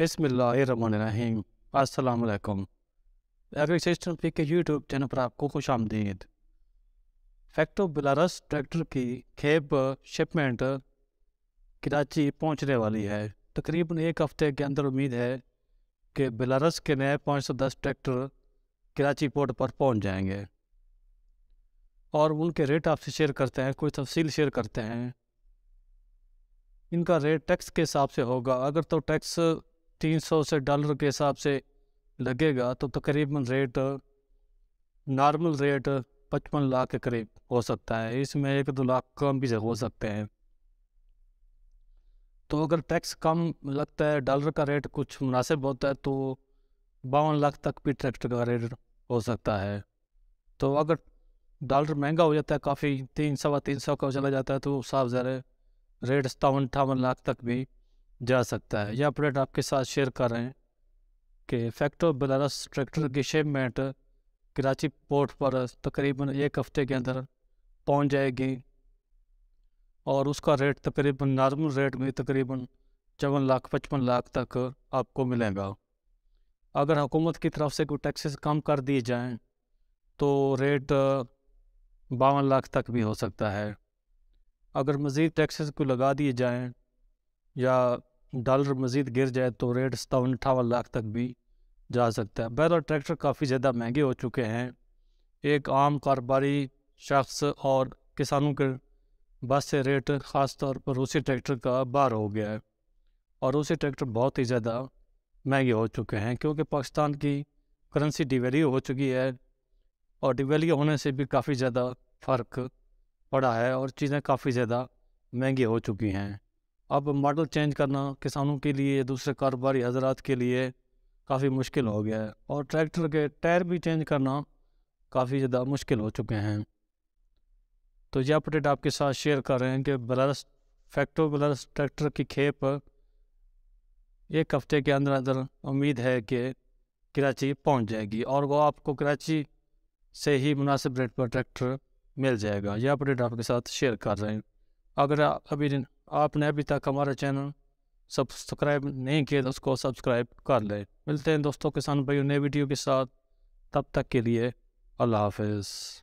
बसमिल्लाम असलकम agric system P K YouTube channel पर आपको खुश आमदीद फैक्टो बिलारस ट्रैक्टर की खेप शिपमेंट कराची पहुंचने वाली है तकरीबन एक हफ्ते के अंदर उम्मीद है कि बिलारस के नए पाँच सौ दस ट्रैक्टर कराची पोर्ट पर पहुंच जाएंगे और उनके रेट आपसे शेयर करते हैं कोई तफसील शेयर करते हैं इनका रेट टैक्स के हिसाब से होगा अगर तो टैक्स तीन सौ से डॉलर के हिसाब से लगेगा तो तकरीबन तो रेट नॉर्मल रेट पचपन लाख के करीब हो सकता है इसमें एक दो लाख कम भी हो सकते हैं तो अगर टैक्स कम लगता है डॉलर का रेट कुछ मुनासिब होता है तो बावन लाख तक भी ट्रैक्टर का रेट हो सकता है तो अगर डॉलर महंगा हो जाता है काफ़ी तीन सवा तीन सौ का चला जाता है तो साफ ज़रा रेट सतावन अठावन लाख तक भी जा सकता है यह अपडेट आपके साथ शेयर कर रहे हैं कि फैक्टो बनारस ट्रैक्टर की शिपमेंट कराची पोर्ट पर तकरीबन एक हफ़्ते के अंदर पहुंच जाएगी और उसका रेट तकरीबन नॉर्मल रेट में तकरीबन चौवन लाख पचपन लाख तक आपको मिलेगा अगर हुकूमत की तरफ से कोई टैक्सेस कम कर दिए जाएँ तो रेट बावन लाख तक भी हो सकता है अगर मज़ीद टैक्सेस को लगा दिए जाएँ या डॉलर मज़ीद गिर जाए तो रेट सतावन अठावन लाख तक भी जा सकता है बहरहाल ट्रैक्टर काफ़ी ज़्यादा महंगे हो चुके हैं एक आम कारोबारी शख्स और किसानों के बस से रेट ख़ास तौर पर रूसी ट्रैक्टर का बार हो गया है और रूसी ट्रैक्टर बहुत ही ज़्यादा महंगे हो चुके हैं क्योंकि पाकिस्तान की करेंसी डिवेल्यू हो चुकी है और डिवेल्यू होने से भी काफ़ी ज़्यादा फ़र्क पड़ा है और चीज़ें काफ़ी ज़्यादा महंगी हो चुकी हैं अब मॉडल चेंज करना किसानों के लिए दूसरे कारोबारी हजरात के लिए काफ़ी मुश्किल हो गया है और ट्रैक्टर के टायर भी चेंज करना काफ़ी ज़्यादा मुश्किल हो चुके हैं तो यह अपडेट आपके साथ शेयर कर रहे हैं कि बलरस फैक्टो बलरस ट्रैक्टर की खेप एक हफ्ते के अंदर अंदर उम्मीद है कि कराची पहुंच जाएगी और वो आपको कराची से ही मुनासिब रेट पर ट्रैक्टर मिल जाएगा यह अपडेट आपके साथ शेयर कर रहे हैं अगर अभी आपने अभी तक हमारा चैनल सब्सक्राइब नहीं किया तो उसको सब्सक्राइब कर लें मिलते हैं दोस्तों किसान भाइयों नए वीडियो के साथ तब तक के लिए अल्लाह हाफिज़